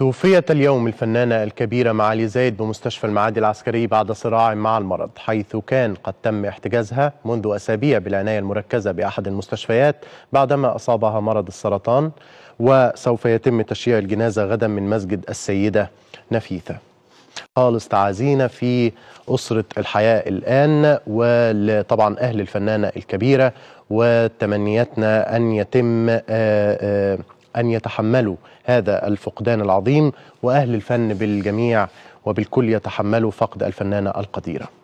توفيت اليوم الفنانة الكبيرة معالي زايد بمستشفى المعادي العسكري بعد صراع مع المرض حيث كان قد تم احتجازها منذ أسابيع بالعناية المركزة بأحد المستشفيات بعدما أصابها مرض السرطان وسوف يتم تشييع الجنازة غدا من مسجد السيدة نفيثة خالص تعازينا في أسرة الحياة الآن وطبعا أهل الفنانة الكبيرة وتمنياتنا أن يتم آآ آه، آآ آه، أن يتحملوا هذا الفقدان العظيم وأهل الفن بالجميع وبالكل يتحملوا فقد الفنانة القديرة